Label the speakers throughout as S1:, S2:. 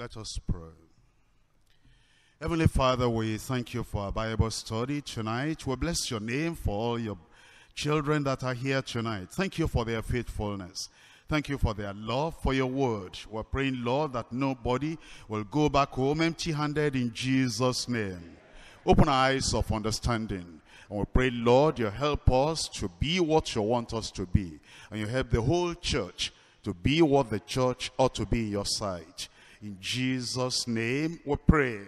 S1: Let us pray. Heavenly Father, we thank you for our Bible study tonight. We bless your name for all your children that are here tonight. Thank you for their faithfulness. Thank you for their love for your word. We're praying, Lord, that nobody will go back home empty-handed in Jesus' name. Open our eyes of understanding. And we pray, Lord, you help us to be what you want us to be. And you help the whole church to be what the church ought to be in your sight. In Jesus' name we pray.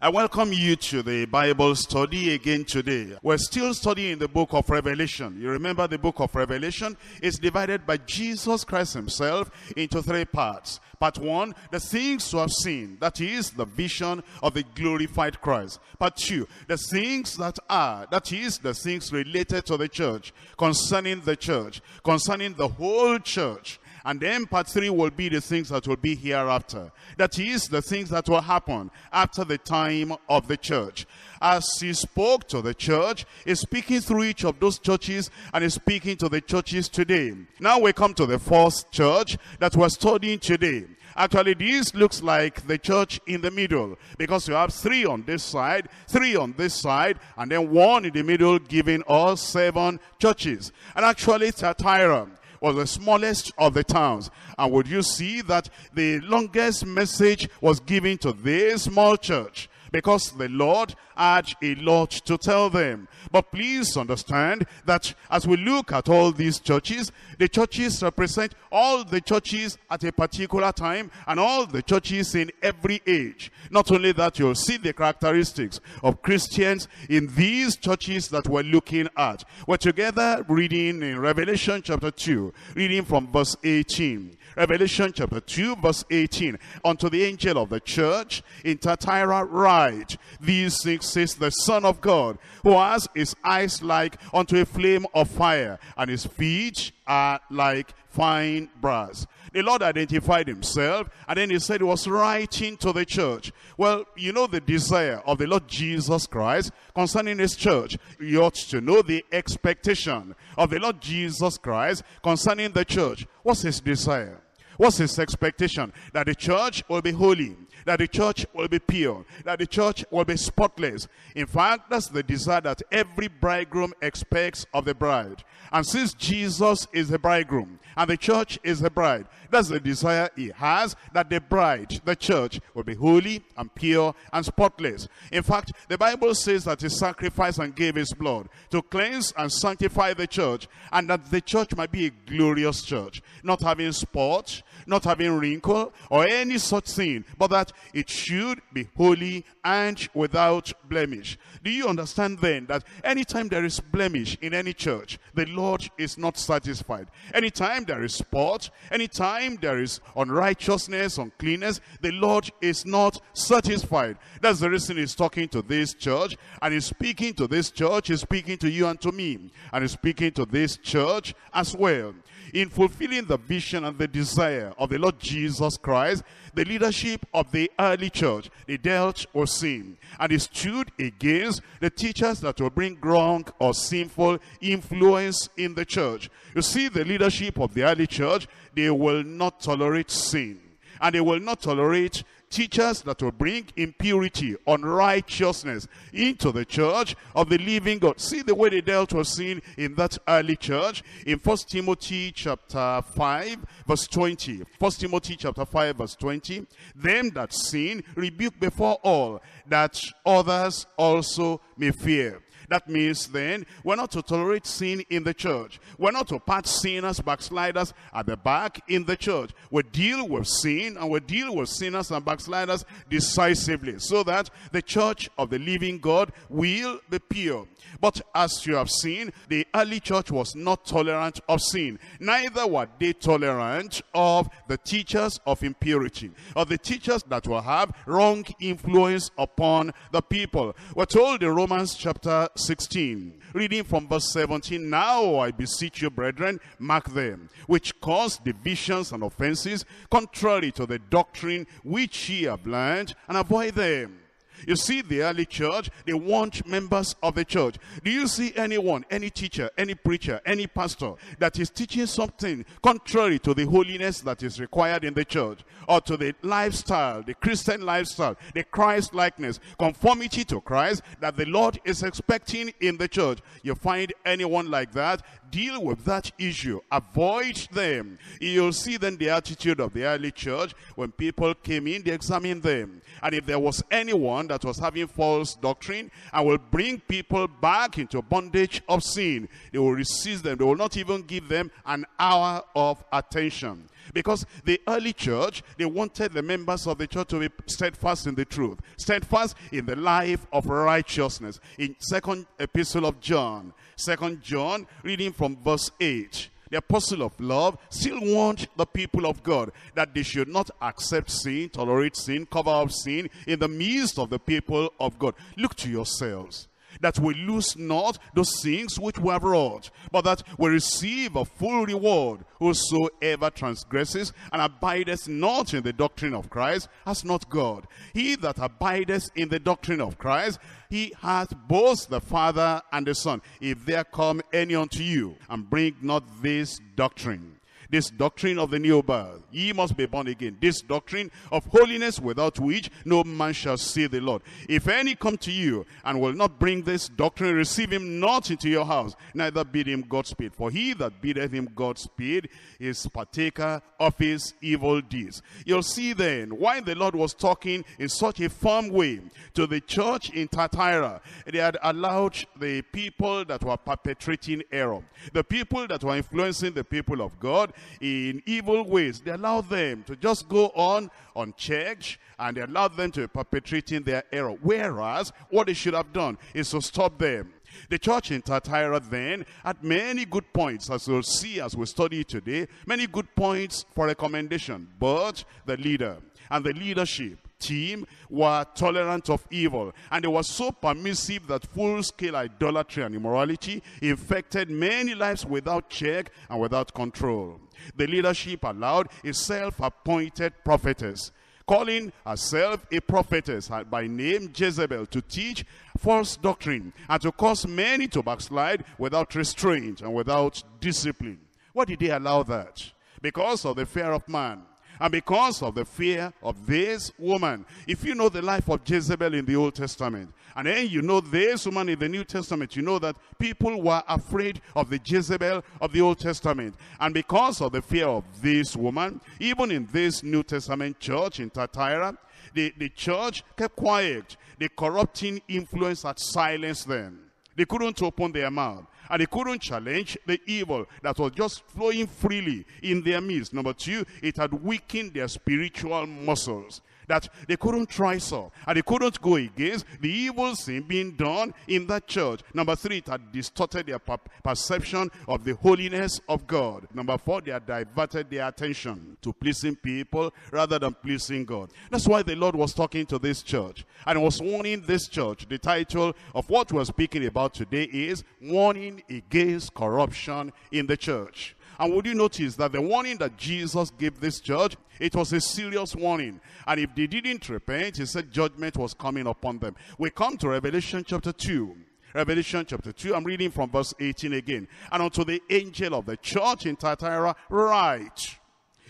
S1: I welcome you to the Bible study again today. We're still studying the book of Revelation. You remember the book of Revelation is divided by Jesus Christ himself into three parts. Part one, the things you have seen, that is the vision of the glorified Christ. Part two, the things that are, that is the things related to the church, concerning the church, concerning the whole church and then part three will be the things that will be hereafter. That is the things that will happen after the time of the church. As he spoke to the church, he's speaking through each of those churches and he's speaking to the churches today. Now we come to the fourth church that we're studying today. Actually, this looks like the church in the middle because you have three on this side, three on this side, and then one in the middle giving us seven churches. And actually, Thyatira was the smallest of the towns. And would you see that the longest message was given to this small church? because the Lord had a lot to tell them. But please understand that as we look at all these churches, the churches represent all the churches at a particular time and all the churches in every age. Not only that, you'll see the characteristics of Christians in these churches that we're looking at. We're together reading in Revelation chapter 2, reading from verse 18. Revelation chapter 2 verse 18. Unto the angel of the church in Tatira write, These things says the Son of God, who has his eyes like unto a flame of fire, and his feet are like fine brass. The Lord identified himself and then he said he was writing to the church. Well, you know the desire of the Lord Jesus Christ concerning his church. You ought to know the expectation of the Lord Jesus Christ concerning the church. What's his desire? What's his expectation? That the church will be holy, that the church will be pure, that the church will be spotless. In fact, that's the desire that every bridegroom expects of the bride. And since Jesus is the bridegroom, and the church is the bride. That's the desire he has, that the bride, the church, will be holy and pure and spotless. In fact, the Bible says that he sacrificed and gave his blood to cleanse and sanctify the church, and that the church might be a glorious church, not having spot, not having wrinkle, or any such thing, but that it should be holy and without blemish. Do you understand then that anytime there is blemish in any church, the Lord is not satisfied? Anytime anytime there is sport, anytime there is unrighteousness, uncleanness, the Lord is not satisfied. That's the reason he's talking to this church, and he's speaking to this church, he's speaking to you and to me, and he's speaking to this church as well in fulfilling the vision and the desire of the Lord Jesus Christ, the leadership of the early church, they dealt with sin, and they stood against the teachers that will bring wrong or sinful influence in the church. You see, the leadership of the early church, they will not tolerate sin and they will not tolerate teachers that will bring impurity, unrighteousness into the church of the living God. See the way they dealt with sin in that early church in First Timothy chapter 5 verse 20. First Timothy chapter 5 verse 20. Them that sin rebuke before all that others also may fear. That means then we're not to tolerate sin in the church. We're not to pat sinners, backsliders at the back in the church. We deal with sin and we deal with sinners and backsliders decisively so that the church of the living God will be pure. But as you have seen, the early church was not tolerant of sin. Neither were they tolerant of the teachers of impurity, of the teachers that will have wrong influence upon the people. We're told in Romans chapter 16. Reading from verse 17, Now I beseech you, brethren, mark them, which cause divisions and offenses, contrary to the doctrine which ye have learned, and avoid them you see the early church, they want members of the church. Do you see anyone, any teacher, any preacher, any pastor that is teaching something contrary to the holiness that is required in the church or to the lifestyle, the Christian lifestyle, the Christ likeness, conformity to Christ that the Lord is expecting in the church? You find anyone like that, deal with that issue. Avoid them. You'll see then the attitude of the early church. When people came in, they examined them. And if there was anyone that was having false doctrine and will bring people back into bondage of sin, they will resist them. They will not even give them an hour of attention. Because the early church, they wanted the members of the church to be steadfast in the truth, steadfast in the life of righteousness. In second epistle of John, Second John, reading from verse 8. The apostle of love still warned the people of God that they should not accept sin, tolerate sin, cover up sin in the midst of the people of God. Look to yourselves that we lose not those things which we have wrought, but that we receive a full reward. Whosoever transgresses and abideth not in the doctrine of Christ has not God. He that abideth in the doctrine of Christ, he hath both the Father and the Son. If there come any unto you, and bring not this doctrine, this doctrine of the new birth, ye must be born again. This doctrine of holiness without which no man shall see the Lord. If any come to you and will not bring this doctrine, receive him not into your house, neither bid him Godspeed. For he that biddeth him Godspeed is partaker of his evil deeds. You'll see then why the Lord was talking in such a firm way to the church in Tatira. They had allowed the people that were perpetrating error, the people that were influencing the people of God, in evil ways. They allow them to just go on unchecked and they allow them to be perpetrating their error. Whereas what they should have done is to stop them. The church in Thyatira then had many good points, as we'll see as we study today, many good points for recommendation. But the leader and the leadership team were tolerant of evil and they were so permissive that full-scale idolatry and immorality infected many lives without check and without control the leadership allowed a self-appointed prophetess calling herself a prophetess by name Jezebel to teach false doctrine and to cause many to backslide without restraint and without discipline. Why did they allow that? Because of the fear of man and because of the fear of this woman. If you know the life of Jezebel in the Old Testament, and then you know this woman in the New Testament, you know that people were afraid of the Jezebel of the Old Testament. And because of the fear of this woman, even in this New Testament church in Thyatira, the, the church kept quiet. The corrupting influence had silenced them. They couldn't open their mouth. And they couldn't challenge the evil that was just flowing freely in their midst. Number two, it had weakened their spiritual muscles that they couldn't try up and they couldn't go against the evil sin being done in that church. Number three, it had distorted their per perception of the holiness of God. Number four, they had diverted their attention to pleasing people rather than pleasing God. That's why the Lord was talking to this church and was warning this church. The title of what we're speaking about today is Warning Against Corruption in the Church. And would you notice that the warning that Jesus gave this church, it was a serious warning. And if they didn't repent, he said judgment was coming upon them. We come to Revelation chapter 2. Revelation chapter 2, I'm reading from verse 18 again. And unto the angel of the church in Thyatira write,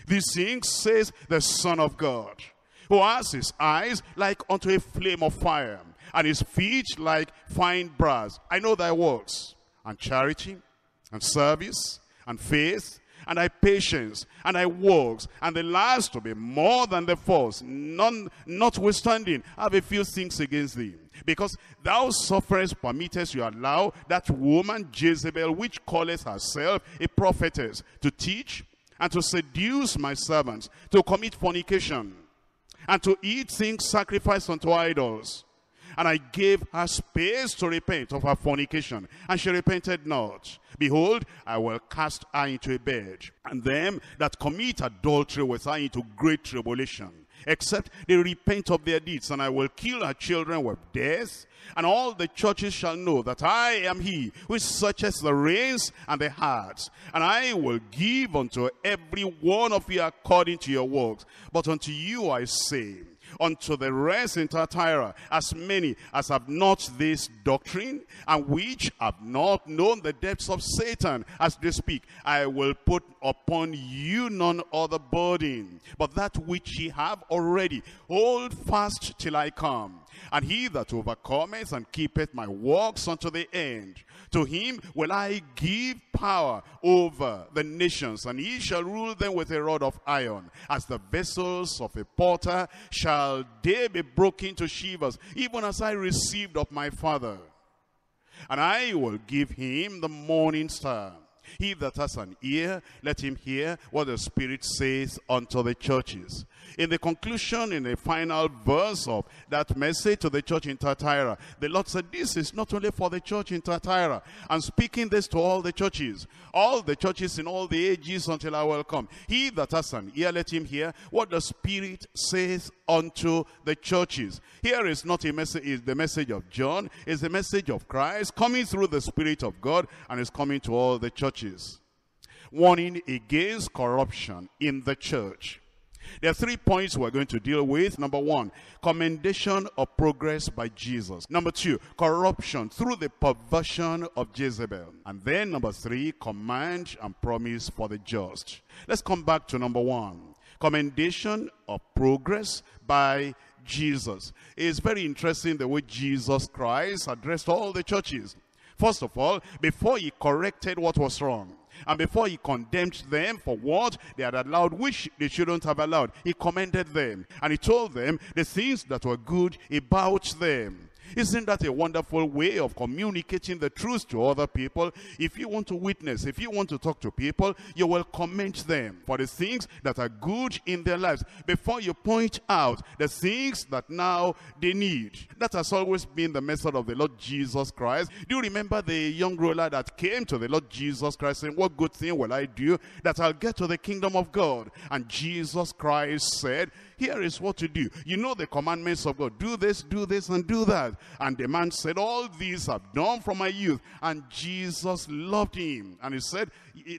S1: These things says the Son of God, who has his eyes like unto a flame of fire, and his feet like fine brass. I know thy works, and charity, and service, and faith, and thy patience, and thy works, and the last to be more than the first, none, notwithstanding, have a few things against thee. Because thou sufferest, permittest you allow that woman Jezebel, which calleth herself a prophetess, to teach and to seduce my servants, to commit fornication, and to eat things sacrificed unto idols, and I gave her space to repent of her fornication. And she repented not. Behold, I will cast her into a bed. And them that commit adultery with her into great tribulation. Except they repent of their deeds. And I will kill her children with death. And all the churches shall know that I am he who searches the reins and the hearts. And I will give unto every one of you according to your works. But unto you I say, unto the rest in Thyatira, as many as have not this doctrine, and which have not known the depths of Satan, as they speak, I will put upon you none other burden, but that which ye have already. Hold fast till I come. And he that overcometh and keepeth my works unto the end, to him will I give power over the nations, and he shall rule them with a rod of iron. As the vessels of a potter shall they be broken to shivers, even as I received of my father. And I will give him the morning star. He that has an ear, let him hear what the Spirit says unto the churches. In the conclusion, in the final verse of that message to the church in Thyatira, the Lord said, this is not only for the church in Thyatira. I'm speaking this to all the churches, all the churches in all the ages until I will come. He that has an ear, let him hear what the Spirit says unto the churches. Here is not a message, is the message of John, is the message of Christ coming through the Spirit of God and is coming to all the churches warning against corruption in the church. There are three points we're going to deal with. Number one, commendation of progress by Jesus. Number two, corruption through the perversion of Jezebel. And then number three, command and promise for the just. Let's come back to number one, commendation of progress by Jesus. It's very interesting the way Jesus Christ addressed all the churches. First of all, before he corrected what was wrong, and before he condemned them for what they had allowed, which they shouldn't have allowed, he commended them. And he told them the things that were good about them. Isn't that a wonderful way of communicating the truth to other people? If you want to witness, if you want to talk to people, you will commend them for the things that are good in their lives before you point out the things that now they need. That has always been the method of the Lord Jesus Christ. Do you remember the young ruler that came to the Lord Jesus Christ saying, what good thing will I do that I'll get to the kingdom of God? And Jesus Christ said, here is what to do. You know the commandments of God. Do this, do this, and do that. And the man said, all these I've done from my youth. And Jesus loved him. And he said,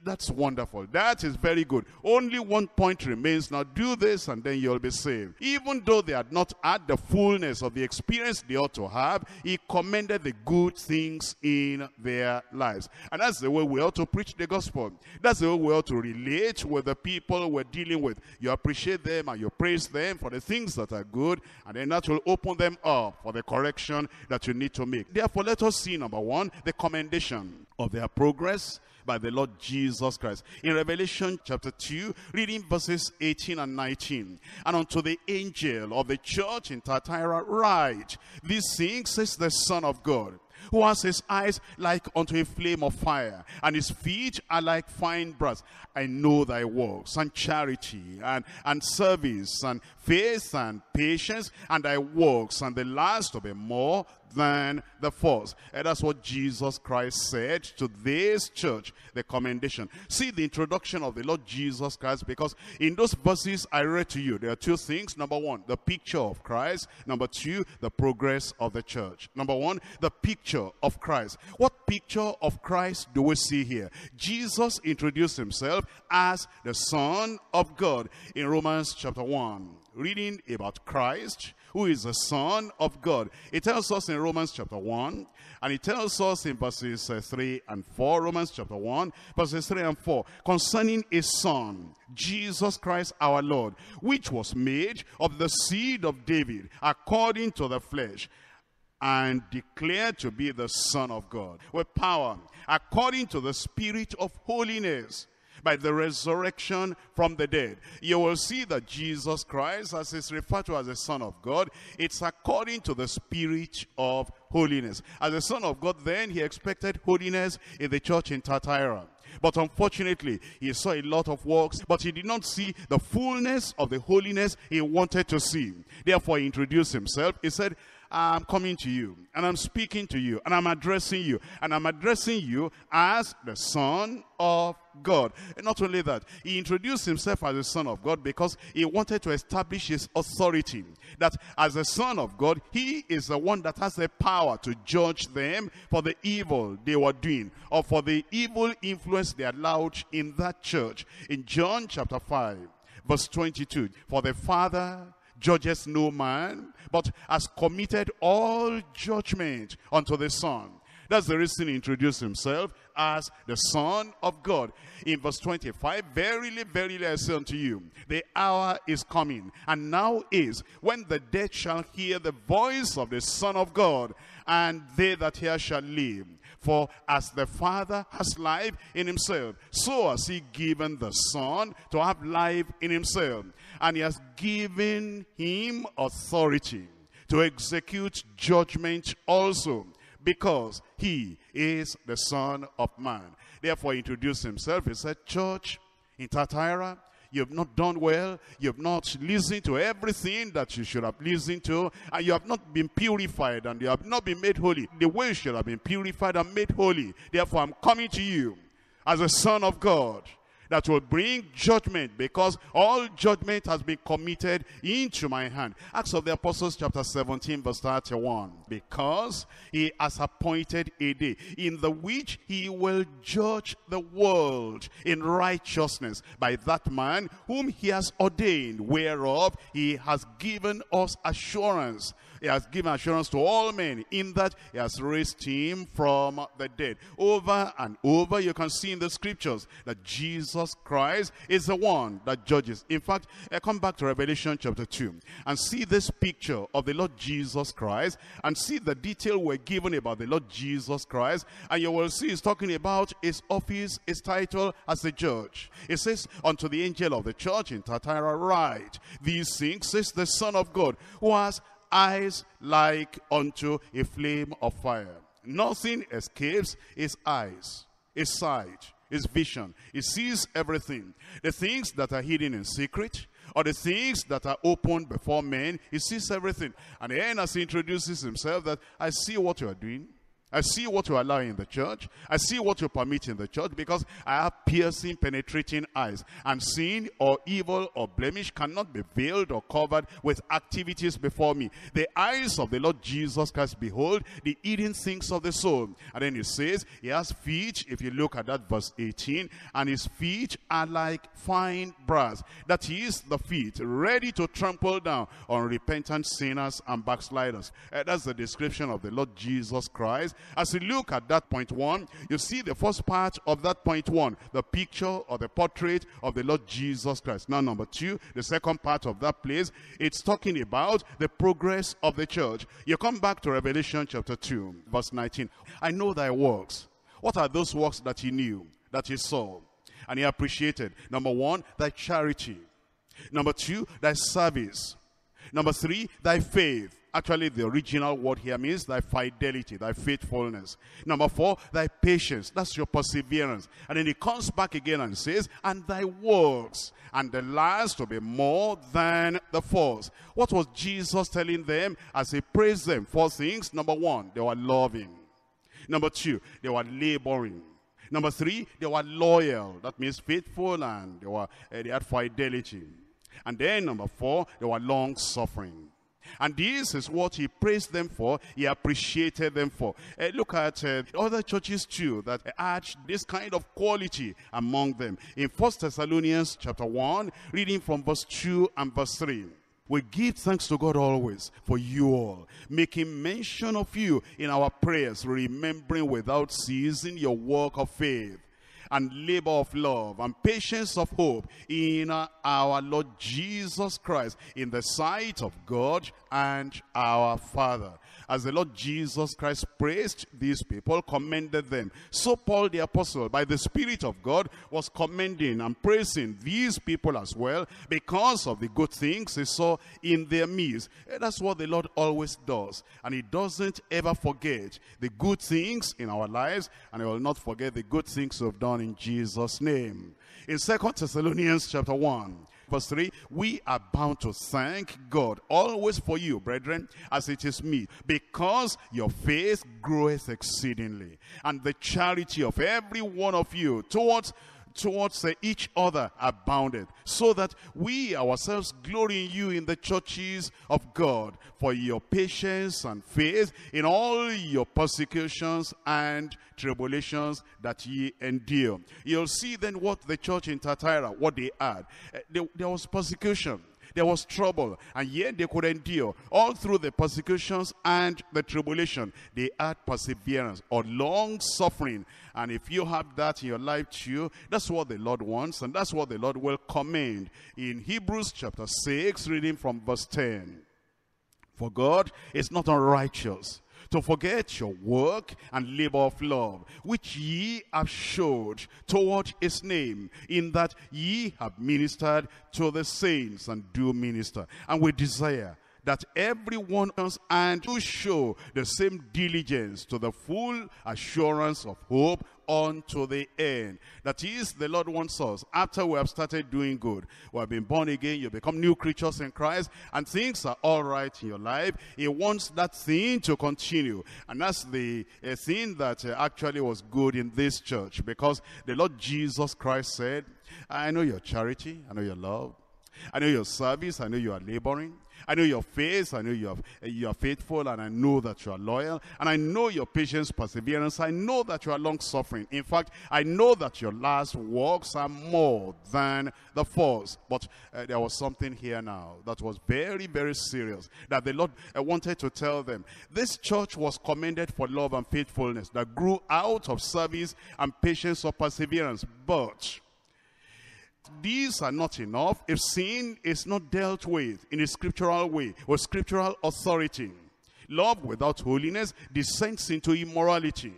S1: that's wonderful. That is very good. Only one point remains. Now do this and then you'll be saved. Even though they had not had the fullness of the experience they ought to have, he commended the good things in their lives. And that's the way we ought to preach the gospel. That's the way we ought to relate with the people we're dealing with. You appreciate them and you praise them them for the things that are good, and then that will open them up for the correction that you need to make. Therefore, let us see, number one, the commendation of their progress by the Lord Jesus Christ. In Revelation chapter 2, reading verses 18 and 19. And unto the angel of the church in Thyatira write, These things says the Son of God who has his eyes like unto a flame of fire, and his feet are like fine brass. I know thy works, and charity, and, and service, and faith, and patience, and thy works, and the last of them more than the false. And that's what Jesus Christ said to this church, the commendation. See the introduction of the Lord Jesus Christ because in those verses I read to you, there are two things. Number one, the picture of Christ. Number two, the progress of the church. Number one, the picture of Christ. What picture of Christ do we see here? Jesus introduced himself as the Son of God in Romans chapter 1. Reading about Christ, who is the Son of God. It tells us in Romans chapter 1, and it tells us in verses uh, 3 and 4, Romans chapter 1, verses 3 and 4, concerning a son, Jesus Christ our Lord, which was made of the seed of David, according to the flesh, and declared to be the Son of God, with power, according to the spirit of holiness, by the resurrection from the dead. You will see that Jesus Christ, as is referred to as the Son of God, it's according to the Spirit of holiness. As the Son of God then, he expected holiness in the church in Thyatira. But unfortunately, he saw a lot of works, but he did not see the fullness of the holiness he wanted to see. Therefore, he introduced himself. He said, I'm coming to you and I'm speaking to you and I'm addressing you and I'm addressing you as the Son of God. And not only that, he introduced himself as the Son of God because he wanted to establish his authority. That as the Son of God, he is the one that has the power to judge them for the evil they were doing or for the evil influence they allowed in that church. In John chapter 5, verse 22, for the Father judges no man, but has committed all judgment unto the Son. That's the reason he introduced himself as the Son of God. In verse 25, Verily, verily, I say unto you, the hour is coming, and now is, when the dead shall hear the voice of the Son of God, and they that hear shall live. For as the Father has life in himself, so has he given the Son to have life in himself and he has given him authority to execute judgment also because he is the son of man. Therefore he introduced himself. He said, church in Tatira, you've not done well, you've not listened to everything that you should have listened to, and you have not been purified, and you have not been made holy. The way you should have been purified and made holy. Therefore, I'm coming to you as a son of God, that will bring judgment because all judgment has been committed into my hand. Acts of the Apostles chapter 17 verse 31. Because he has appointed a day in the which he will judge the world in righteousness by that man whom he has ordained whereof he has given us assurance he has given assurance to all men in that he has raised him from the dead. Over and over you can see in the scriptures that Jesus Christ is the one that judges. In fact, I come back to Revelation chapter 2 and see this picture of the Lord Jesus Christ and see the detail we're given about the Lord Jesus Christ and you will see he's talking about his office, his title as the judge. It says, unto the angel of the church in Tatira write, these things says the Son of God who has eyes like unto a flame of fire. Nothing escapes his eyes, his sight, his vision. He sees everything. The things that are hidden in secret or the things that are open before men, he sees everything. And then as he introduces himself that, I see what you are doing. I see what you allow in the church. I see what you permit in the church because I have piercing, penetrating eyes. And sin or evil or blemish cannot be veiled or covered with activities before me. The eyes of the Lord Jesus Christ behold the hidden things of the soul. And then He says, he has feet, if you look at that verse 18, and his feet are like fine brass. That is the feet ready to trample down on repentant sinners and backsliders. Uh, that's the description of the Lord Jesus Christ as you look at that point one, you see the first part of that point one, the picture or the portrait of the Lord Jesus Christ. Now, number two, the second part of that place, it's talking about the progress of the church. You come back to Revelation chapter 2, verse 19. I know thy works. What are those works that he knew, that he saw, and he appreciated? Number one, thy charity. Number two, thy service. Number three, thy faith. Actually, the original word here means thy fidelity, thy faithfulness. Number four, thy patience. That's your perseverance. And then he comes back again and says, and thy works. And the last will be more than the first. What was Jesus telling them as he praised them? Four things. Number one, they were loving. Number two, they were laboring. Number three, they were loyal. That means faithful and they, were, uh, they had fidelity. And then number four, they were long-suffering. And this is what he praised them for, he appreciated them for. Uh, look at uh, other churches too that had this kind of quality among them. In 1 Thessalonians chapter 1, reading from verse 2 and verse 3. We give thanks to God always for you all, making mention of you in our prayers, remembering without ceasing your work of faith and labor of love and patience of hope in our Lord Jesus Christ in the sight of God and our Father as the Lord Jesus Christ praised these people, commended them. So Paul the apostle, by the Spirit of God, was commending and praising these people as well because of the good things he saw in their midst. And that's what the Lord always does. And he doesn't ever forget the good things in our lives and he will not forget the good things we've done in Jesus' name. In Second Thessalonians chapter 1, Verse 3, we are bound to thank God always for you, brethren, as it is me, because your faith groweth exceedingly, and the charity of every one of you towards towards uh, each other abounded, so that we ourselves glory in you in the churches of God for your patience and faith in all your persecutions and tribulations that ye endure. You'll see then what the church in Tatira, what they had. Uh, there was persecution. There was trouble, and yet they could endure. All through the persecutions and the tribulation, they had perseverance or long suffering. And if you have that in your life too, that's what the Lord wants, and that's what the Lord will commend. In Hebrews chapter 6, reading from verse 10. For God is not unrighteous to forget your work and labor of love, which ye have showed toward his name, in that ye have ministered to the saints and do minister. And we desire that everyone else and to show the same diligence to the full assurance of hope unto the end. That is, the Lord wants us, after we have started doing good, we have been born again, you become new creatures in Christ, and things are all right in your life. He wants that thing to continue. And that's the uh, thing that uh, actually was good in this church, because the Lord Jesus Christ said, I know your charity, I know your love, I know your service, I know you are laboring, I know your faith. I know you're, you're faithful. And I know that you are loyal. And I know your patience, perseverance. I know that you are long suffering. In fact, I know that your last works are more than the first. But uh, there was something here now that was very, very serious that the Lord uh, wanted to tell them. This church was commended for love and faithfulness that grew out of service and patience or perseverance. But these are not enough if sin is not dealt with in a scriptural way or scriptural authority. Love without holiness descends into immorality.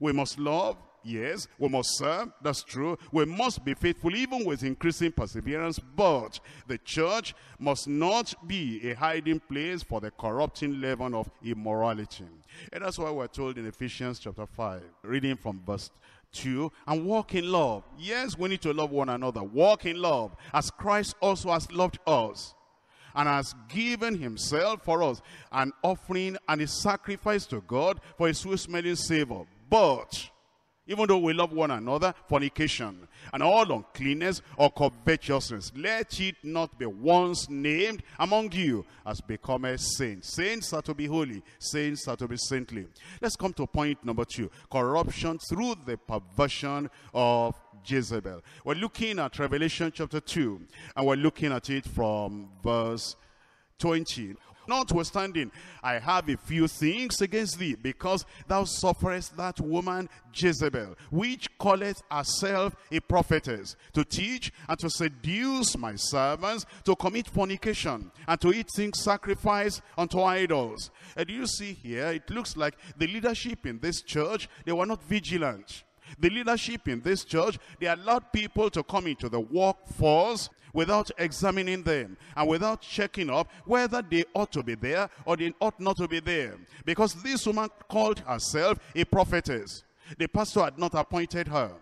S1: We must love, yes, we must serve, that's true. We must be faithful even with increasing perseverance, but the church must not be a hiding place for the corrupting leaven of immorality. And that's why we're told in Ephesians chapter 5, reading from verse to and walk in love. Yes, we need to love one another. Walk in love as Christ also has loved us and has given himself for us an offering and a sacrifice to God for a sweet smelling savor. But even though we love one another, fornication, and all uncleanness or covetousness. Let it not be once named among you as a saints. Saints are to be holy. Saints are to be saintly. Let's come to point number two. Corruption through the perversion of Jezebel. We're looking at Revelation chapter 2, and we're looking at it from verse 20. Notwithstanding, I have a few things against thee, because thou sufferest that woman Jezebel, which calleth herself a prophetess, to teach and to seduce my servants, to commit fornication, and to eat things sacrificed unto idols. And you see here, it looks like the leadership in this church, they were not vigilant. The leadership in this church, they allowed people to come into the workforce without examining them and without checking up whether they ought to be there or they ought not to be there. Because this woman called herself a prophetess. The pastor had not appointed her.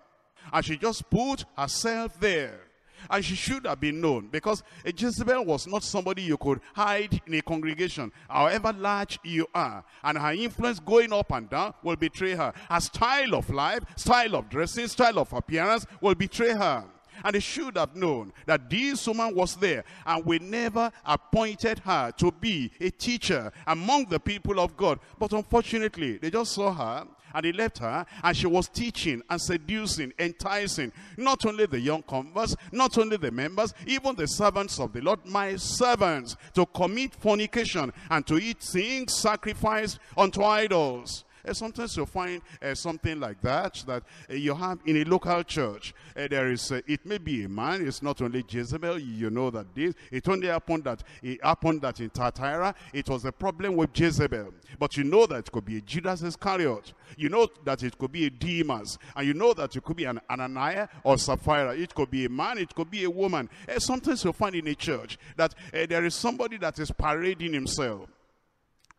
S1: And she just put herself there. And she should have been known because Jezebel was not somebody you could hide in a congregation, however large you are. And her influence going up and down will betray her. Her style of life, style of dressing, style of appearance will betray her. And they should have known that this woman was there. And we never appointed her to be a teacher among the people of God. But unfortunately, they just saw her and they left her and she was teaching and seducing enticing not only the young converts not only the members even the servants of the lord my servants to commit fornication and to eat things sacrificed unto idols and sometimes you'll find uh, something like that, that uh, you have in a local church. Uh, there is, uh, it may be a man, it's not only Jezebel, you know that this, it only happened that, it happened that in Tartara, it was a problem with Jezebel. But you know that it could be a Judas Iscariot. You know that it could be a Demas. And you know that it could be an Ananias or Sapphira. It could be a man, it could be a woman. And sometimes you'll find in a church that uh, there is somebody that is parading himself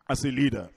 S1: as a leader,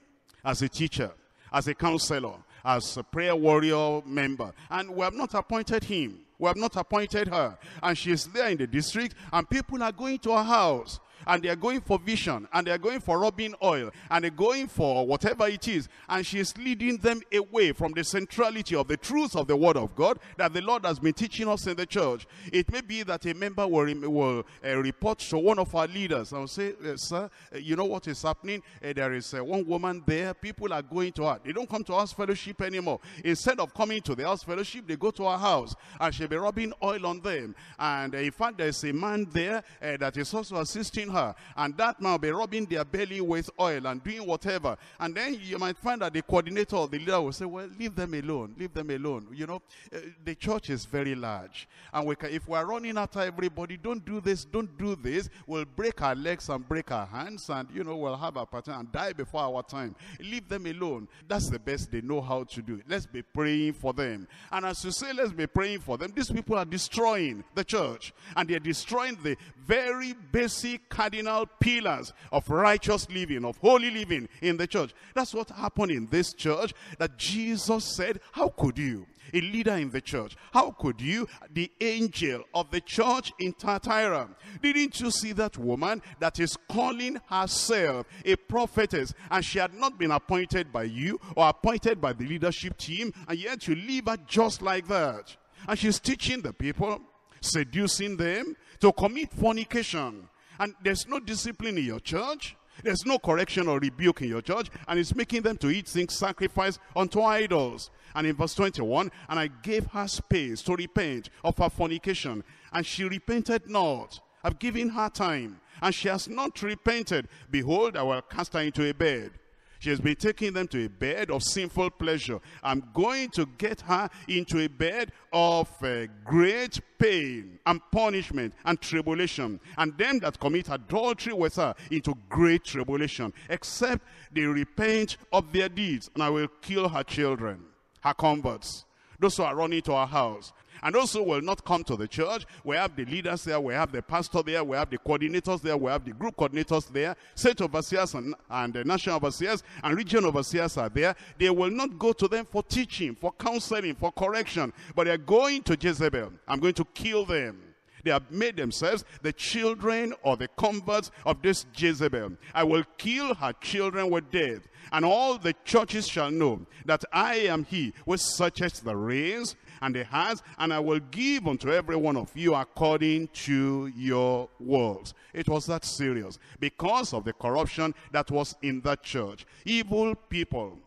S1: as a teacher, as a counselor, as a prayer warrior member. And we have not appointed him. We have not appointed her. And she's there in the district and people are going to her house and they're going for vision, and they're going for rubbing oil, and they're going for whatever it is, and she's leading them away from the centrality of the truth of the Word of God that the Lord has been teaching us in the church. It may be that a member will, will uh, report to one of our leaders and say, uh, Sir, uh, you know what is happening? Uh, there is uh, one woman there, people are going to her. They don't come to us fellowship anymore. Instead of coming to the house fellowship, they go to our house and she'll be rubbing oil on them. And uh, in fact, there's a man there that is also assisting her. And that man will be rubbing their belly with oil and doing whatever. And then you might find that the coordinator or the leader will say, well, leave them alone, leave them alone. You know, eh, the church is very large. And we can, if we're running after everybody, don't do this, don't do this, we'll break our legs and break our hands and, you know, we'll have a pattern and die before our time. Leave them alone. That's the best they know how to do. Let's be praying for them. And as you say, let's be praying for them, these people are destroying the church and they're destroying the very basic cardinal pillars of righteous living, of holy living in the church. That's what happened in this church that Jesus said, how could you? a leader in the church. How could you, the angel of the church in Tartira? Didn't you see that woman that is calling herself a prophetess and she had not been appointed by you or appointed by the leadership team and yet you leave her just like that? And she's teaching the people, seducing them, to commit fornication. And there's no discipline in your church. There's no correction or rebuke in your church. And it's making them to eat things sacrificed unto idols. And in verse 21, and I gave her space to repent of her fornication. And she repented not. I've given her time. And she has not repented. Behold, I will cast her into a bed she has been taking them to a bed of sinful pleasure. I'm going to get her into a bed of uh, great pain and punishment and tribulation. And them that commit adultery with her into great tribulation, except they repent of their deeds. And I will kill her children, her converts, those who are running to her house. And those who will not come to the church, we have the leaders there, we have the pastor there, we have the coordinators there, we have the group coordinators there, state overseers and, and the national overseers and region overseers are there. They will not go to them for teaching, for counseling, for correction, but they're going to Jezebel. I'm going to kill them. They have made themselves the children or the converts of this Jezebel. I will kill her children with death. And all the churches shall know that I am he which searcheth the reins and the hearts, and I will give unto every one of you according to your works. It was that serious because of the corruption that was in the church. Evil people,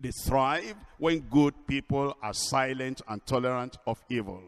S1: they thrive when good people are silent and tolerant of evil.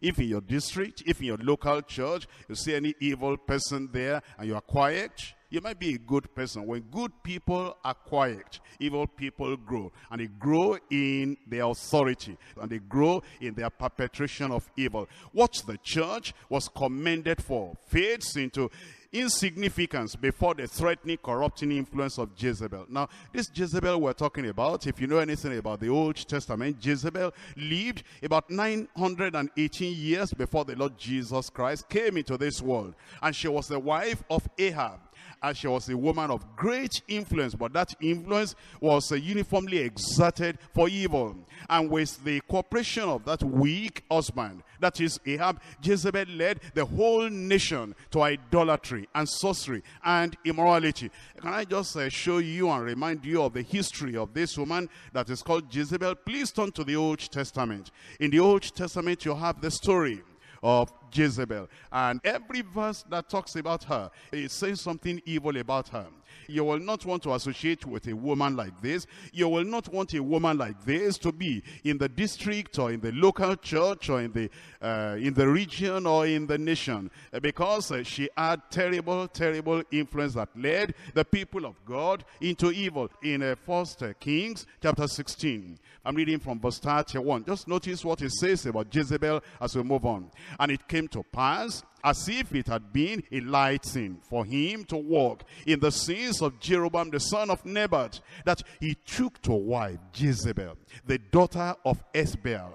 S1: If in your district, if in your local church, you see any evil person there and you are quiet, you might be a good person. When good people are quiet, evil people grow. And they grow in their authority. And they grow in their perpetration of evil. What the church was commended for fades into insignificance before the threatening, corrupting influence of Jezebel. Now, this Jezebel we're talking about, if you know anything about the Old Testament, Jezebel lived about 918 years before the Lord Jesus Christ came into this world. And she was the wife of Ahab. As uh, she was a woman of great influence, but that influence was uh, uniformly exerted for evil. And with the cooperation of that weak husband, that is Ahab, Jezebel led the whole nation to idolatry and sorcery and immorality. Can I just uh, show you and remind you of the history of this woman that is called Jezebel? Please turn to the Old Testament. In the Old Testament, you have the story of Jezebel. And every verse that talks about her, it says something evil about her. You will not want to associate with a woman like this. You will not want a woman like this to be in the district or in the local church or in the, uh, in the region or in the nation uh, because uh, she had terrible, terrible influence that led the people of God into evil. In uh, uh, Kings chapter 16, I'm reading from verse 31. Just notice what it says about Jezebel as we move on. And it came to pass as if it had been a light for him to walk in the sins of Jeroboam the son of Nebat, that he took to wife Jezebel, the daughter of Esbel,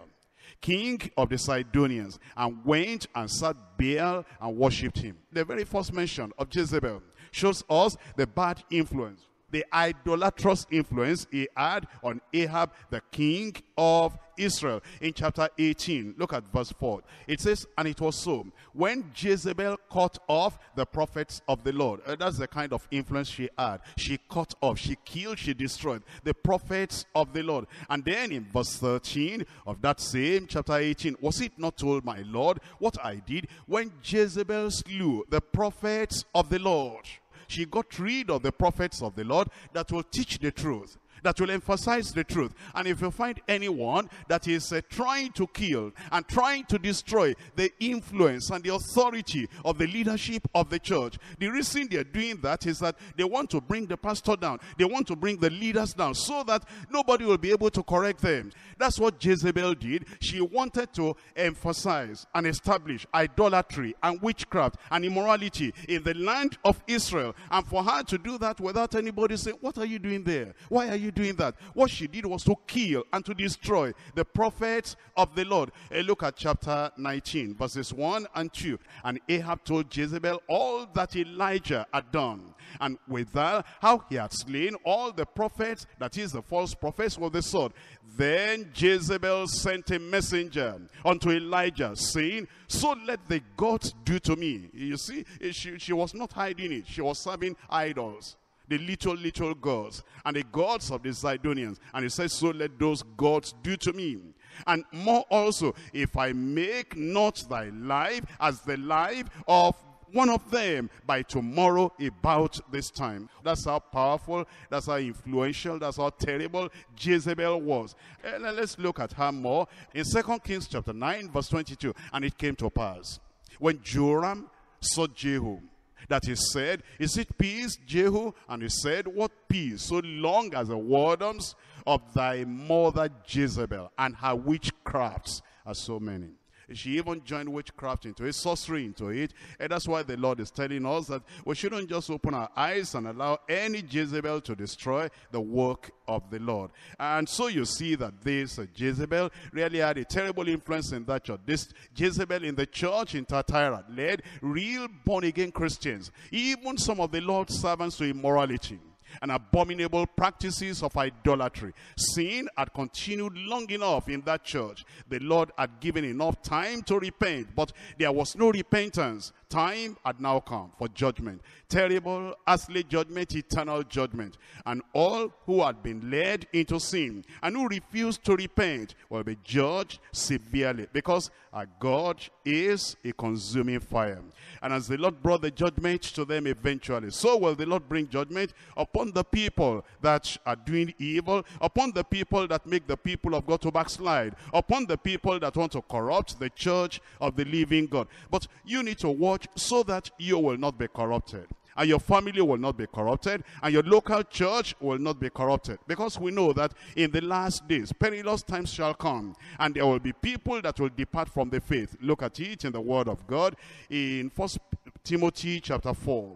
S1: king of the Sidonians, and went and sat Baal and worshipped him. The very first mention of Jezebel shows us the bad influence, the idolatrous influence he had on Ahab, the king of Israel in chapter 18. Look at verse 4. It says, And it was so, when Jezebel cut off the prophets of the Lord. Uh, that's the kind of influence she had. She cut off, she killed, she destroyed the prophets of the Lord. And then in verse 13 of that same chapter 18, was it not told my Lord what I did when Jezebel slew the prophets of the Lord? She got rid of the prophets of the Lord that will teach the truth that will emphasize the truth. And if you find anyone that is uh, trying to kill and trying to destroy the influence and the authority of the leadership of the church, the reason they're doing that is that they want to bring the pastor down. They want to bring the leaders down so that nobody will be able to correct them. That's what Jezebel did. She wanted to emphasize and establish idolatry and witchcraft and immorality in the land of Israel. And for her to do that without anybody saying, what are you doing there? Why are you you doing that? What she did was to kill and to destroy the prophets of the Lord. And eh, look at chapter 19, verses 1 and 2. And Ahab told Jezebel all that Elijah had done, and with that, how he had slain all the prophets, that is, the false prophets with the sword. Then Jezebel sent a messenger unto Elijah, saying, So let the gods do to me. You see, eh, she, she was not hiding it, she was serving idols the little, little gods, and the gods of the Zidonians. And he says, so let those gods do to me. And more also, if I make not thy life as the life of one of them by tomorrow about this time. That's how powerful, that's how influential, that's how terrible Jezebel was. And eh, let's look at her more. In 2 Kings chapter 9 verse 22, and it came to pass, when Joram saw Jehu, that he said, Is it peace, Jehu? And he said, What peace, so long as the whoredoms of thy mother Jezebel and her witchcrafts are so many. She even joined witchcraft into it, sorcery into it. And that's why the Lord is telling us that we shouldn't just open our eyes and allow any Jezebel to destroy the work of the Lord. And so you see that this uh, Jezebel really had a terrible influence in that church. This Jezebel in the church in Thyatira led real born-again Christians, even some of the Lord's servants to immorality and abominable practices of idolatry. Sin had continued long enough in that church. The Lord had given enough time to repent, but there was no repentance time had now come for judgment. Terrible, earthly judgment, eternal judgment. And all who had been led into sin and who refused to repent will be judged severely because our God is a consuming fire. And as the Lord brought the judgment to them eventually, so will the Lord bring judgment upon the people that are doing evil, upon the people that make the people of God to backslide, upon the people that want to corrupt the church of the living God. But you need to watch so that you will not be corrupted and your family will not be corrupted and your local church will not be corrupted because we know that in the last days perilous times shall come and there will be people that will depart from the faith look at it in the word of god in first timothy chapter 4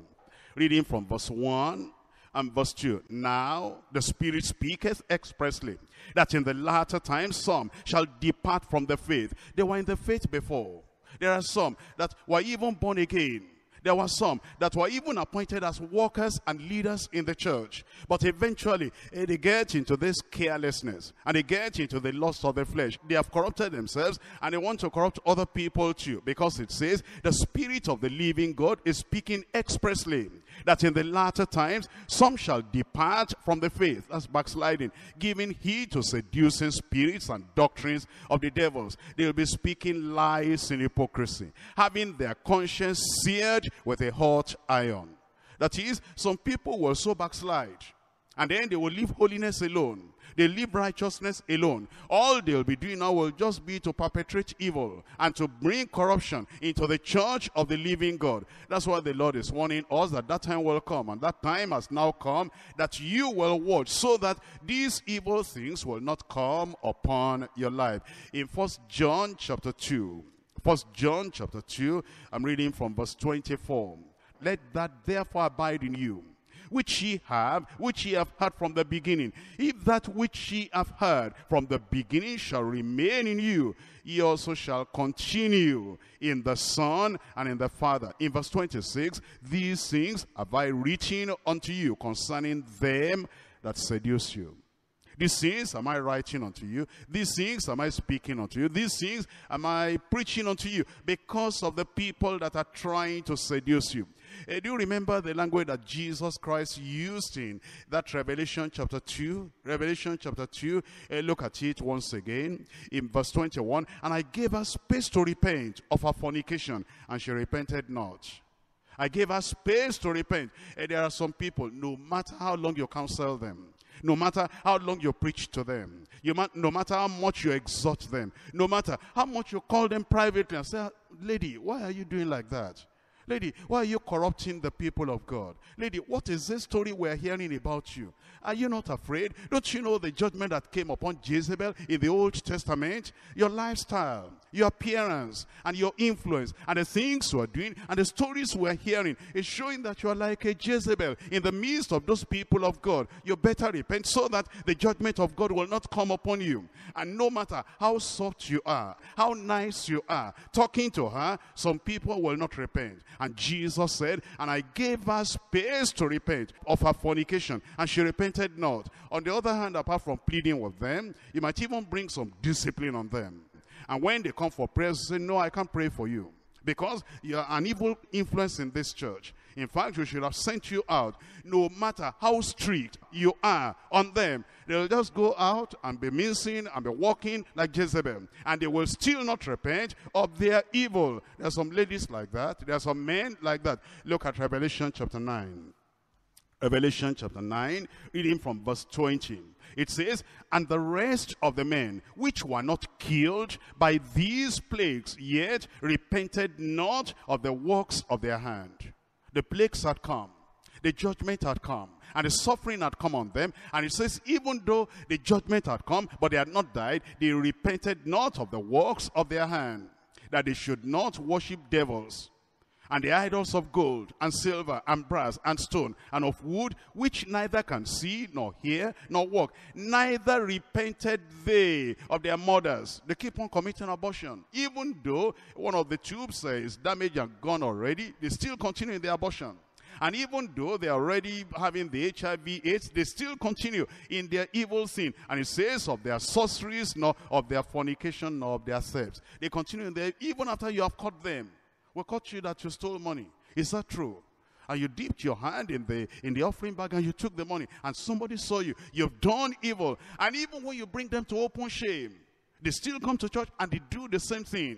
S1: reading from verse 1 and verse 2 now the spirit speaketh expressly that in the latter times some shall depart from the faith they were in the faith before there are some that were even born again. There were some that were even appointed as workers and leaders in the church. But eventually, eh, they get into this carelessness and they get into the lust of the flesh. They have corrupted themselves and they want to corrupt other people too. Because it says, the spirit of the living God is speaking expressly that in the latter times some shall depart from the faith. That's backsliding. Giving heed to seducing spirits and doctrines of the devils. They will be speaking lies in hypocrisy. Having their conscience seared with a hot iron. That is, some people will so backslide and then they will leave holiness alone. They leave righteousness alone. All they'll be doing now will just be to perpetrate evil and to bring corruption into the church of the living God. That's why the Lord is warning us that that time will come and that time has now come that you will watch so that these evil things will not come upon your life. In First John chapter 2, 1 John chapter 2, I'm reading from verse 24. Let that therefore abide in you which ye have, which ye have heard from the beginning. If that which ye have heard from the beginning shall remain in you, ye also shall continue in the Son and in the Father. In verse 26, these things have I written unto you concerning them that seduce you. These things am I writing unto you. These things am I speaking unto you. These things am I preaching unto you because of the people that are trying to seduce you. Uh, do you remember the language that Jesus Christ used in that Revelation chapter 2? Revelation chapter 2, uh, look at it once again in verse 21. And I gave her space to repent of her fornication, and she repented not. I gave her space to repent. And eh, there are some people, no matter how long you counsel them, no matter how long you preach to them, you ma no matter how much you exhort them, no matter how much you call them privately and say, lady, why are you doing like that? Lady, why are you corrupting the people of God? Lady, what is this story we're hearing about you? Are you not afraid? Don't you know the judgment that came upon Jezebel in the Old Testament? Your lifestyle, your appearance and your influence and the things you are doing and the stories we are hearing is showing that you are like a Jezebel in the midst of those people of God. You better repent so that the judgment of God will not come upon you. And no matter how soft you are, how nice you are, talking to her, some people will not repent. And Jesus said, and I gave her space to repent of her fornication, and she repented not. On the other hand, apart from pleading with them, you might even bring some discipline on them. And when they come for prayers, say, no, I can't pray for you. Because you're an evil influence in this church. In fact, we should have sent you out. No matter how strict you are on them, they'll just go out and be missing and be walking like Jezebel. And they will still not repent of their evil. There are some ladies like that. There are some men like that. Look at Revelation chapter 9. Revelation chapter 9, reading from verse 20. It says, And the rest of the men, which were not killed by these plagues, yet repented not of the works of their hand. The plagues had come. The judgment had come. And the suffering had come on them. And it says, even though the judgment had come, but they had not died, they repented not of the works of their hand, that they should not worship devils and the idols of gold and silver and brass and stone and of wood which neither can see nor hear nor walk neither repented they of their murders they keep on committing abortion even though one of the tubes is damaged and gone already they still continue in their abortion and even though they're already having the HIV AIDS, they still continue in their evil sin. And it says of their sorceries, nor of their fornication, nor of their thefts. They continue in there even after you have caught them we caught you that you stole money. Is that true? And you dipped your hand in the, in the offering bag and you took the money. And somebody saw you. You've done evil. And even when you bring them to open shame, they still come to church and they do the same thing.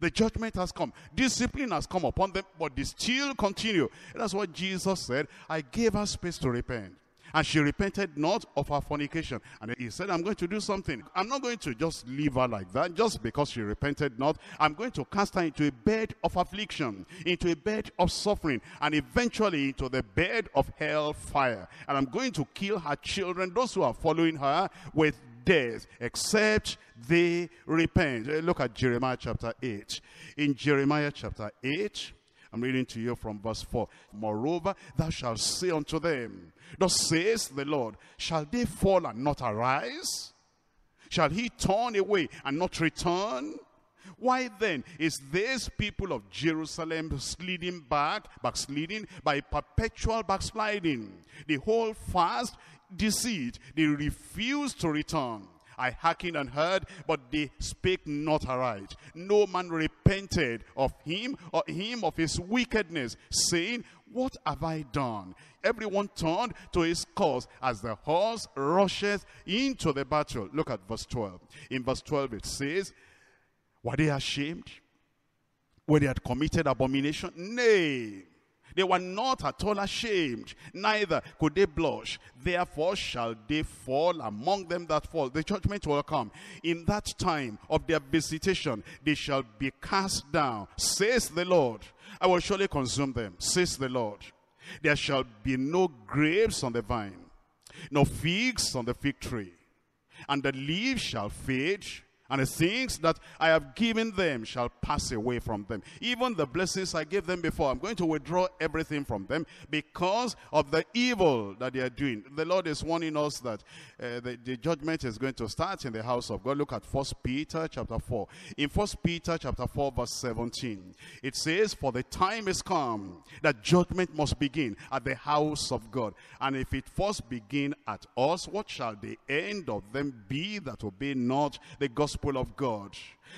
S1: The judgment has come. Discipline has come upon them, but they still continue. That's what Jesus said. I gave her space to repent and she repented not of her fornication. And he said, I'm going to do something. I'm not going to just leave her like that just because she repented not. I'm going to cast her into a bed of affliction, into a bed of suffering, and eventually into the bed of hellfire. And I'm going to kill her children, those who are following her, with death except they repent. Look at Jeremiah chapter 8. In Jeremiah chapter 8, I'm reading to you from verse 4. Moreover, thou shalt say unto them, Thus says the Lord, Shall they fall and not arise? Shall he turn away and not return? Why then is this people of Jerusalem sliding back, backsliding by perpetual backsliding? They hold fast deceit. They refuse to return. I hearkened and heard, but they spake not aright. No man repented of him or him of his wickedness, saying, What have I done? Everyone turned to his cause as the horse rushes into the battle. Look at verse 12. In verse 12 it says, Were they ashamed? When they had committed abomination? Nay they were not at all ashamed, neither could they blush. Therefore shall they fall among them that fall. The judgment will come. In that time of their visitation, they shall be cast down, says the Lord. I will surely consume them, says the Lord. There shall be no grapes on the vine, no figs on the fig tree. And the leaves shall fade, and the things that I have given them shall pass away from them. Even the blessings I gave them before, I'm going to withdraw everything from them because of the evil that they are doing. The Lord is warning us that uh, the, the, judgment is going to start in the house of God. Look at First Peter chapter 4. In First Peter chapter 4 verse 17, it says, For the time is come that judgment must begin at the house of God. And if it first begin at us, what shall the end of them be that obey not the gospel gospel of God.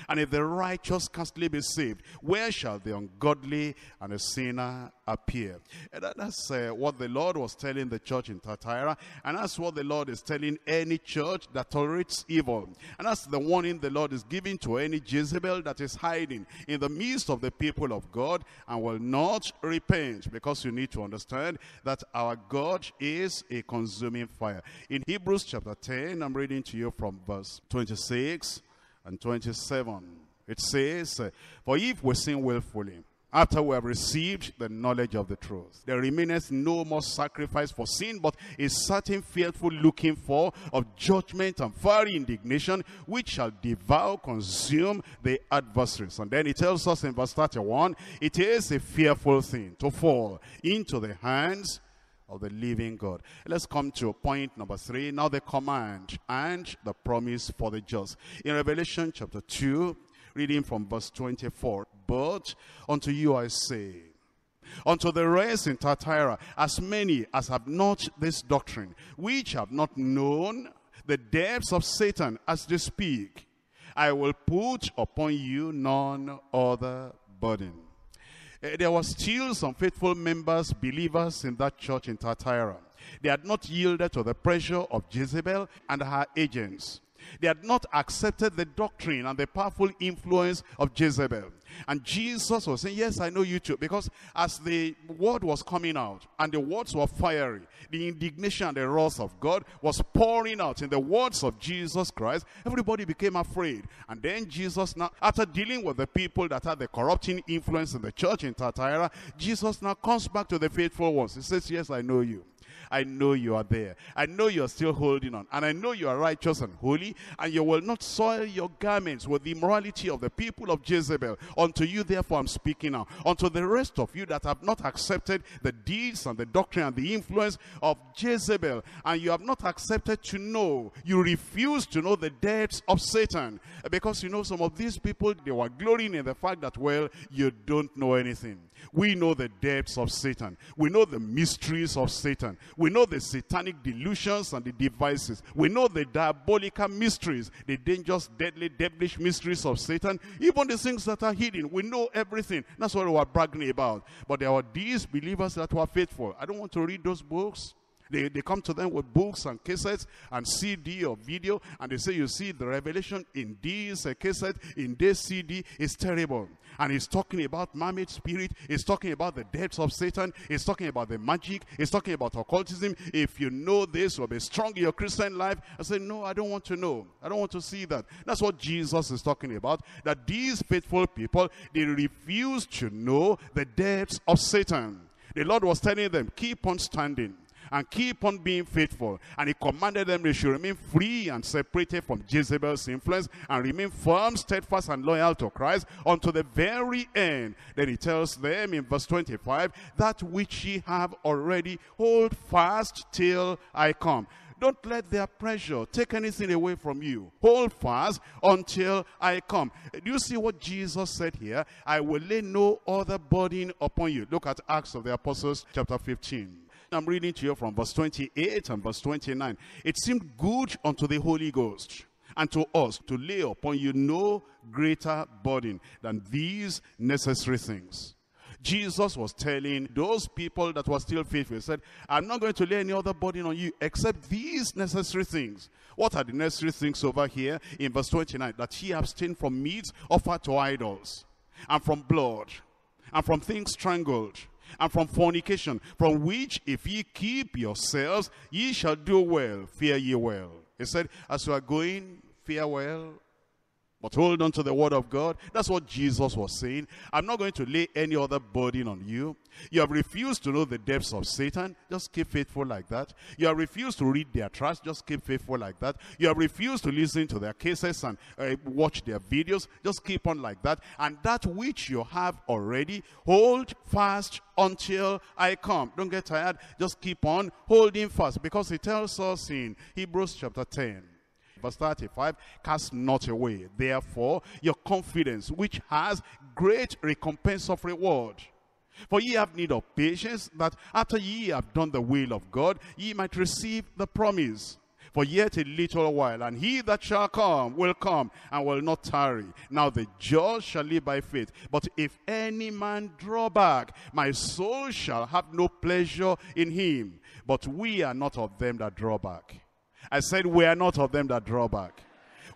S1: And if the righteous can not be saved, where shall the ungodly and the sinner appear? And that's uh, what the Lord was telling the church in Thyatira. And that's what the Lord is telling any church that tolerates evil. And that's the warning the Lord is giving to any Jezebel that is hiding in the midst of the people of God and will not repent. Because you need to understand that our God is a consuming fire. In Hebrews chapter 10, I'm reading to you from verse 26 and 27. It says, For if we sin willfully, after we have received the knowledge of the truth. There remaineth no more sacrifice for sin, but a certain fearful looking for of judgment and fiery indignation, which shall devour, consume the adversaries. And then he tells us in verse 31, it is a fearful thing to fall into the hands of the living God. Let's come to point number three. Now the command and the promise for the just. In Revelation chapter 2, reading from verse 24, But unto you I say, unto the rest in Tartara, as many as have not this doctrine, which have not known the depths of Satan as they speak, I will put upon you none other burden Eh, there were still some faithful members, believers in that church in Tartara. They had not yielded to the pressure of Jezebel and her agents. They had not accepted the doctrine and the powerful influence of Jezebel. And Jesus was saying, Yes, I know you too. Because as the word was coming out and the words were fiery, the indignation and the wrath of God was pouring out in the words of Jesus Christ, everybody became afraid. And then Jesus, now, after dealing with the people that had the corrupting influence in the church in Thyatira, Jesus now comes back to the faithful ones. He says, Yes, I know you. I know you are there. I know you are still holding on. And I know you are righteous and holy, and you will not soil your garments with the immorality of the people of Jezebel. Unto you, therefore, I'm speaking now. Unto the rest of you that have not accepted the deeds and the doctrine and the influence of Jezebel, and you have not accepted to know, you refuse to know the depths of Satan. Because you know, some of these people, they were glorying in the fact that, well, you don't know anything. We know the depths of Satan. We know the mysteries of Satan. We know the satanic delusions and the devices. We know the diabolical mysteries, the dangerous, deadly, devilish mysteries of Satan. Even the things that are hidden. We know everything. That's what we were bragging about. But there were these believers that were faithful. I don't want to read those books. They, they come to them with books and cassettes and CD or video and they say, you see, the revelation in this cassette, in this CD is terrible. And he's talking about mermaid spirit. He's talking about the depths of Satan. He's talking about the magic. He's talking about occultism. If you know this, will be strong in your Christian life. I say, no, I don't want to know. I don't want to see that. That's what Jesus is talking about. That these faithful people, they refuse to know the depths of Satan. The Lord was telling them, keep on standing and keep on being faithful. And he commanded them they should remain free and separated from Jezebel's influence and remain firm, steadfast, and loyal to Christ unto the very end. Then he tells them in verse 25, that which ye have already, hold fast till I come. Don't let their pressure take anything away from you. Hold fast until I come. Do you see what Jesus said here? I will lay no other burden upon you. Look at Acts of the Apostles chapter 15. I'm reading to you from verse 28 and verse 29. It seemed good unto the Holy Ghost and to us to lay upon you no greater burden than these necessary things. Jesus was telling those people that were still faithful, he said, I'm not going to lay any other burden on you except these necessary things. What are the necessary things over here in verse 29? That he abstain from meats offered to idols, and from blood, and from things strangled, and from fornication, from which if ye keep yourselves, ye shall do well, fear ye well. He said, as you are going, fear well, but hold on to the word of God. That's what Jesus was saying. I'm not going to lay any other burden on you. You have refused to know the depths of Satan. Just keep faithful like that. You have refused to read their trust. Just keep faithful like that. You have refused to listen to their cases and uh, watch their videos. Just keep on like that. And that which you have already, hold fast until I come. Don't get tired. Just keep on holding fast. Because he tells us in Hebrews chapter 10, Verse 35, cast not away, therefore, your confidence, which has great recompense of reward. For ye have need of patience, that after ye have done the will of God, ye might receive the promise. For yet a little while, and he that shall come will come, and will not tarry. Now the just shall live by faith. But if any man draw back, my soul shall have no pleasure in him. But we are not of them that draw back I said, We are not of them that draw back.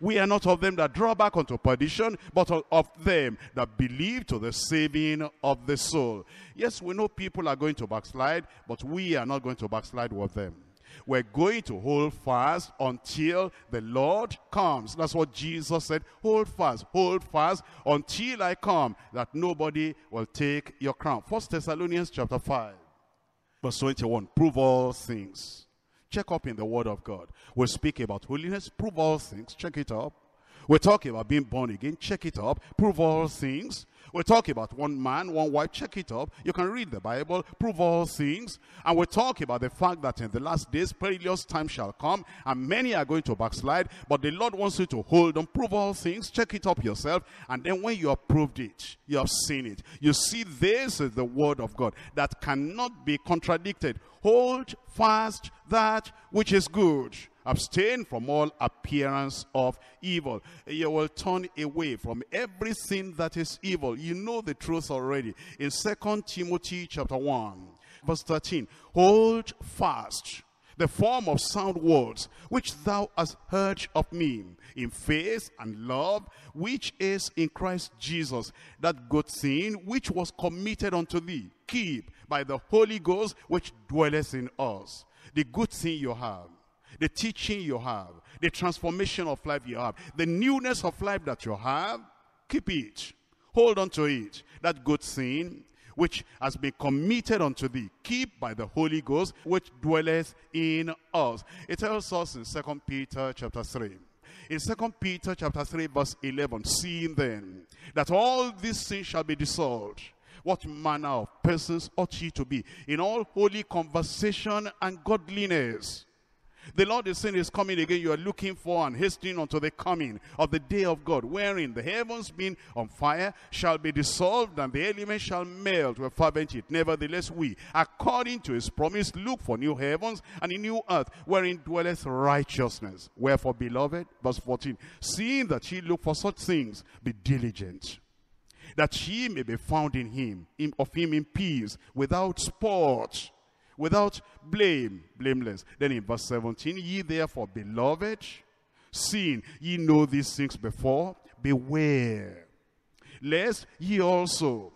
S1: We are not of them that draw back unto perdition, but of them that believe to the saving of the soul. Yes, we know people are going to backslide, but we are not going to backslide with them. We're going to hold fast until the Lord comes. That's what Jesus said. Hold fast, hold fast until I come, that nobody will take your crown. First Thessalonians chapter 5, verse 21. Prove all things Check up in the Word of God. We'll speak about holiness, prove all things, check it up. We're talking about being born again. Check it up. Prove all things. We're talking about one man, one wife. Check it up. You can read the Bible. Prove all things. And we're talking about the fact that in the last days, perilous time shall come, and many are going to backslide. But the Lord wants you to hold on. Prove all things. Check it up yourself. And then when you have proved it, you have seen it. You see, this is the word of God that cannot be contradicted. Hold fast that which is good. Abstain from all appearance of evil. You will turn away from every sin that is evil. You know the truth already. In Second Timothy chapter 1, verse 13, Hold fast the form of sound words, which thou hast heard of me, in faith and love, which is in Christ Jesus, that good thing which was committed unto thee, keep by the Holy Ghost, which dwelleth in us. The good thing you have, the teaching you have, the transformation of life you have, the newness of life that you have, keep it. Hold on to it. That good thing which has been committed unto thee, keep by the Holy Ghost, which dwelleth in us. It tells us in 2 Peter chapter 3. In 2 Peter chapter 3 verse 11, seeing then that all these things shall be dissolved, what manner of persons ought ye to be in all holy conversation and godliness, the Lord is saying is coming again. You are looking for and hastening unto the coming of the day of God, wherein the heavens being on fire shall be dissolved and the elements shall melt with fervent heat. Nevertheless, we, according to his promise, look for new heavens and a new earth, wherein dwelleth righteousness. Wherefore, beloved, verse 14, seeing that ye look for such things, be diligent that ye may be found in him, in, of him in peace, without spot, without blame, blameless. Then in verse 17, ye therefore, beloved, seeing ye know these things before, beware, lest ye also,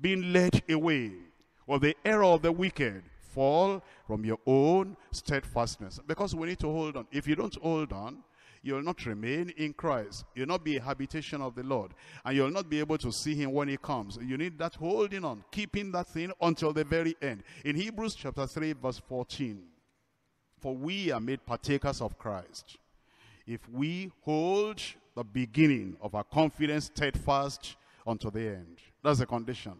S1: being led away or the error of the wicked, fall from your own steadfastness. Because we need to hold on. If you don't hold on, you'll not remain in Christ. You'll not be a habitation of the Lord. And you'll not be able to see him when he comes. You need that holding on, keeping that thing until the very end. In Hebrews chapter 3 verse 14, for we are made partakers of Christ. If we hold the beginning of our confidence steadfast unto the end. That's the condition.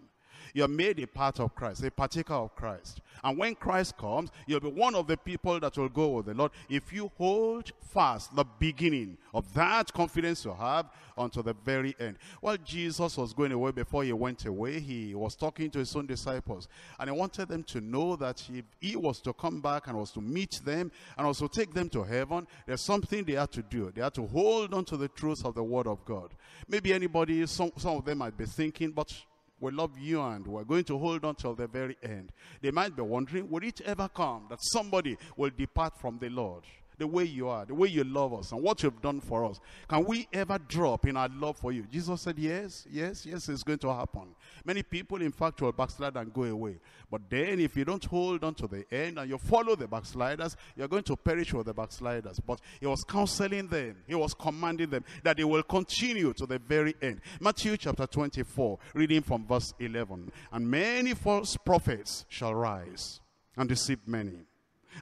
S1: You're made a part of Christ, a partaker of Christ. And when Christ comes, you'll be one of the people that will go with the Lord. If you hold fast the beginning of that confidence you have until the very end. While Jesus was going away before he went away, he was talking to his own disciples. And he wanted them to know that if he was to come back and was to meet them and also take them to heaven, there's something they had to do. They had to hold on to the truth of the word of God. Maybe anybody, some, some of them might be thinking, but we love you and we're going to hold on till the very end. They might be wondering, will it ever come that somebody will depart from the Lord? the way you are, the way you love us, and what you've done for us. Can we ever drop in our love for you? Jesus said, yes, yes, yes, it's going to happen. Many people, in fact, will backslide and go away. But then if you don't hold on to the end and you follow the backsliders, you're going to perish with the backsliders. But he was counseling them. He was commanding them that they will continue to the very end. Matthew chapter 24, reading from verse 11. And many false prophets shall rise and deceive many.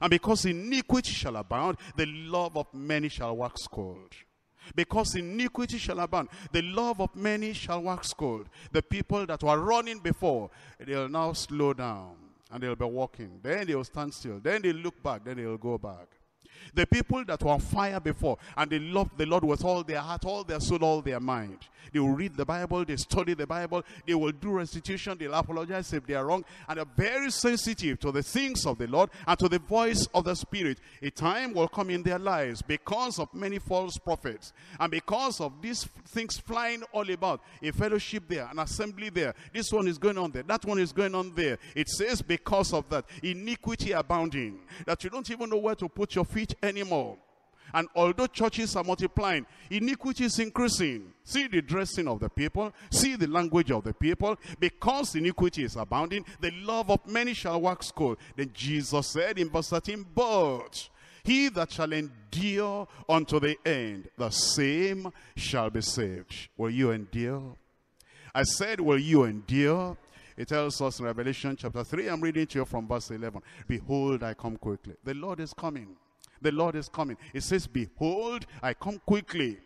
S1: And because iniquity shall abound, the love of many shall wax cold. Because iniquity shall abound, the love of many shall wax cold. The people that were running before, they'll now slow down and they'll be walking. Then they'll stand still. Then they'll look back. Then they'll go back. The people that were on fire before and they loved the Lord with all their heart, all their soul, all their mind. They will read the Bible, they study the Bible, they will do restitution, they'll apologize if they are wrong, and are very sensitive to the things of the Lord and to the voice of the Spirit. A time will come in their lives because of many false prophets and because of these things flying all about. A fellowship there, an assembly there, this one is going on there, that one is going on there. It says because of that, iniquity abounding, that you don't even know where to put your feet it anymore. And although churches are multiplying, iniquity is increasing. See the dressing of the people, see the language of the people. Because iniquity is abounding, the love of many shall wax cold. Then Jesus said in verse 13, But he that shall endure unto the end, the same shall be saved. Will you endure? I said, will you endure? It tells us in Revelation chapter 3, I'm reading to you from verse 11. Behold, I come quickly. The Lord is coming. The Lord is coming. He says, behold, I come quickly.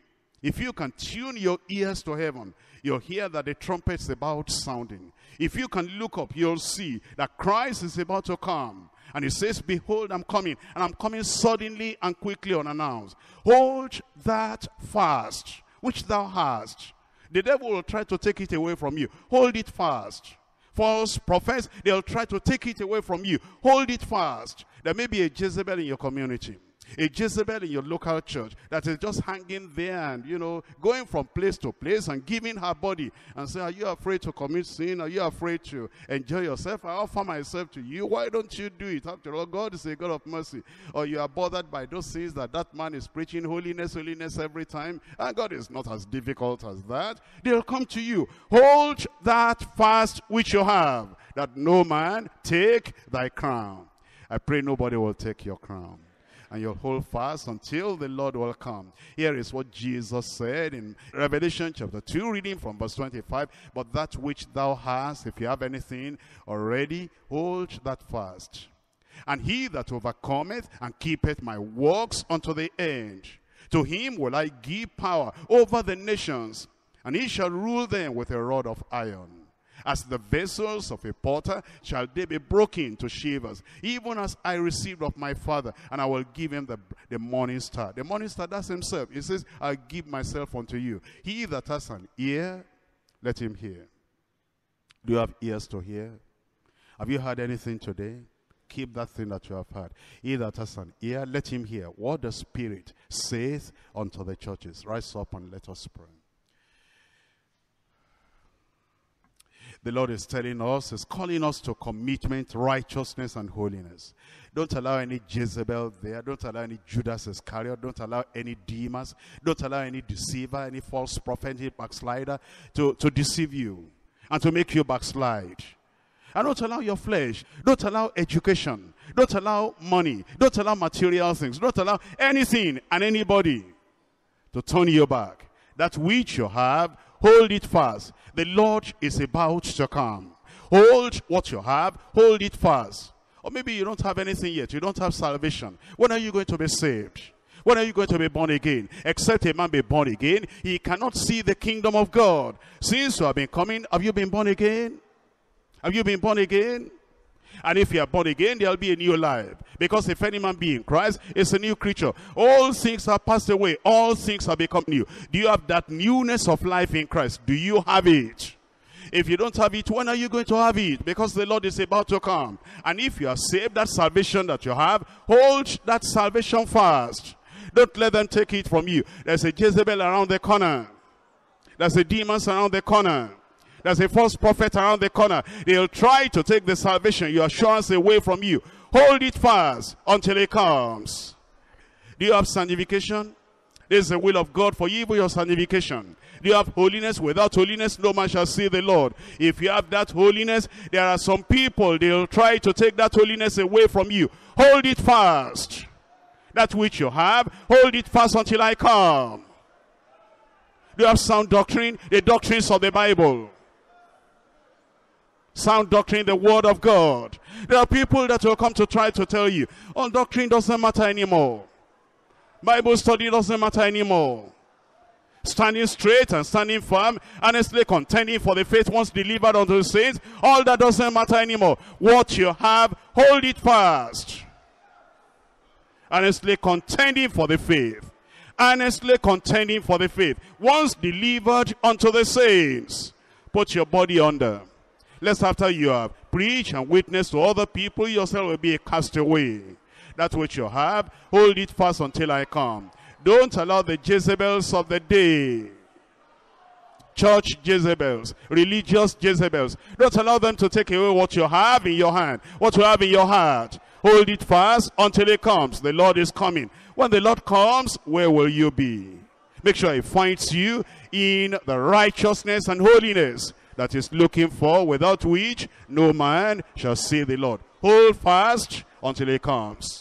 S1: If you can tune your ears to heaven, you'll hear that the trumpet's about sounding. If you can look up, you'll see that Christ is about to come. And he says, behold, I'm coming, and I'm coming suddenly and quickly unannounced. Hold that fast, which thou hast. The devil will try to take it away from you. Hold it fast. False prophets, they'll try to take it away from you. Hold it fast. There may be a Jezebel in your community, a Jezebel in your local church that is just hanging there and, you know, going from place to place and giving her body and say, are you afraid to commit sin? Are you afraid to enjoy yourself? I offer myself to you. Why don't you do it? After all, God is a God of mercy. Or you are bothered by those sins that that man is preaching holiness, holiness every time. And God is not as difficult as that. They'll come to you. Hold that fast which you have, that no man take thy crown. I pray nobody will take your crown and you'll hold fast until the Lord will come. Here is what Jesus said in Revelation chapter 2, reading from verse 25. But that which thou hast, if you have anything already, hold that fast. And he that overcometh and keepeth my works unto the end, to him will I give power over the nations, and he shall rule them with a rod of iron. As the vessels of a potter shall they be broken to shivers, even as I received of my father, and I will give him the, the morning star. The morning star, that's himself. He says, i give myself unto you. He that has an ear, let him hear. Do you have ears to hear? Have you heard anything today? Keep that thing that you have heard. He that has an ear, let him hear what the Spirit saith unto the churches. Rise up and let us pray. The Lord is telling us, is calling us to commitment, righteousness, and holiness. Don't allow any Jezebel there. Don't allow any Judas Iscariot. Don't allow any Demas. Don't allow any deceiver, any false prophet, any backslider to, to deceive you and to make you backslide. And don't allow your flesh. Don't allow education. Don't allow money. Don't allow material things. Don't allow anything and anybody to turn you back. That which you have Hold it fast. The Lord is about to come. Hold what you have. Hold it fast. Or maybe you don't have anything yet. You don't have salvation. When are you going to be saved? When are you going to be born again? Except a man be born again, he cannot see the kingdom of God. Since you have been coming, have you been born again? Have you been born again? And if you are born again, there'll be a new life. Because if any man be in Christ, it's a new creature. All things are passed away. All things have become new. Do you have that newness of life in Christ? Do you have it? If you don't have it, when are you going to have it? Because the Lord is about to come. And if you are saved, that salvation that you have, hold that salvation fast. Don't let them take it from you. There's a Jezebel around the corner. There's a demons around the corner. There's a false prophet around the corner. They'll try to take the salvation, your assurance away from you. Hold it fast until it comes. Do you have sanctification? This is the will of God for you for your sanctification. Do you have holiness? Without holiness, no man shall see the Lord. If you have that holiness, there are some people, they'll try to take that holiness away from you. Hold it fast. That which you have, hold it fast until I come. Do you have sound doctrine? The doctrines of the Bible. Sound doctrine, the word of God. There are people that will come to try to tell you, oh, doctrine doesn't matter anymore. Bible study doesn't matter anymore. Standing straight and standing firm, honestly contending for the faith once delivered unto the saints, all that doesn't matter anymore. What you have, hold it fast. Honestly contending for the faith. Honestly contending for the faith. Once delivered unto the saints, put your body under. Lest after you have preached and witnessed to other people, yourself will be a castaway. That's what you have, hold it fast until I come. Don't allow the Jezebels of the day church Jezebels, religious Jezebels. Don't allow them to take away what you have in your hand, what you have in your heart. Hold it fast until it comes. The Lord is coming. When the Lord comes, where will you be? Make sure he finds you in the righteousness and holiness that is looking for, without which no man shall see the Lord. Hold fast until he comes.